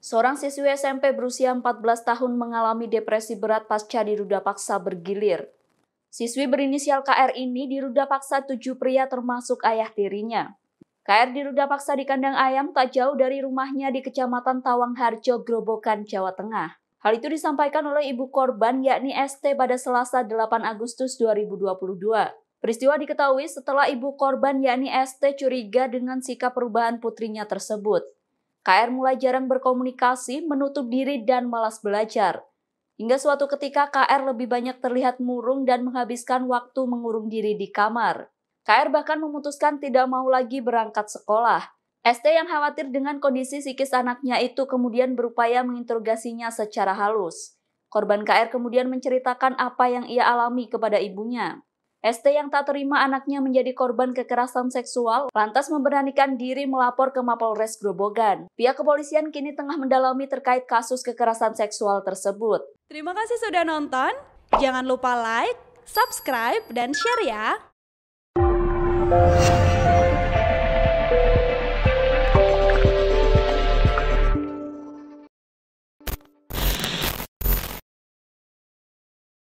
Seorang siswi SMP berusia 14 tahun mengalami depresi berat pasca diruda paksa bergilir. Siswi berinisial KR ini diruda paksa tujuh pria termasuk ayah tirinya. KR diruda paksa di kandang ayam tak jauh dari rumahnya di Kecamatan Tawang Harjo, Grobogan, Jawa Tengah. Hal itu disampaikan oleh ibu korban yakni ST pada Selasa 8 Agustus 2022. Peristiwa diketahui setelah ibu korban yakni ST curiga dengan sikap perubahan putrinya tersebut. KR mulai jarang berkomunikasi, menutup diri, dan malas belajar. Hingga suatu ketika KR lebih banyak terlihat murung dan menghabiskan waktu mengurung diri di kamar. KR bahkan memutuskan tidak mau lagi berangkat sekolah. ST yang khawatir dengan kondisi psikis anaknya itu kemudian berupaya menginterogasinya secara halus. Korban KR kemudian menceritakan apa yang ia alami kepada ibunya. ST yang tak terima anaknya menjadi korban kekerasan seksual lantas memberanikan diri melapor ke Mapolres Grobogan. Pihak kepolisian kini tengah mendalami terkait kasus kekerasan seksual tersebut. Terima kasih sudah nonton. Jangan lupa like, subscribe, dan share ya.